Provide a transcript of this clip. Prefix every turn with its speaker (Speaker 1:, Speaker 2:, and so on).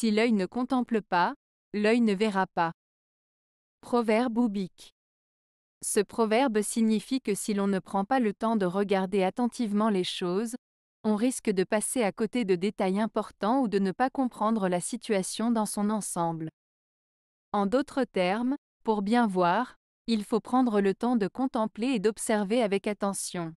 Speaker 1: Si l'œil ne contemple pas, l'œil ne verra pas. Proverbe oubique. Ce proverbe signifie que si l'on ne prend pas le temps de regarder attentivement les choses, on risque de passer à côté de détails importants ou de ne pas comprendre la situation dans son ensemble. En d'autres termes, pour bien voir, il faut prendre le temps de contempler et d'observer avec attention.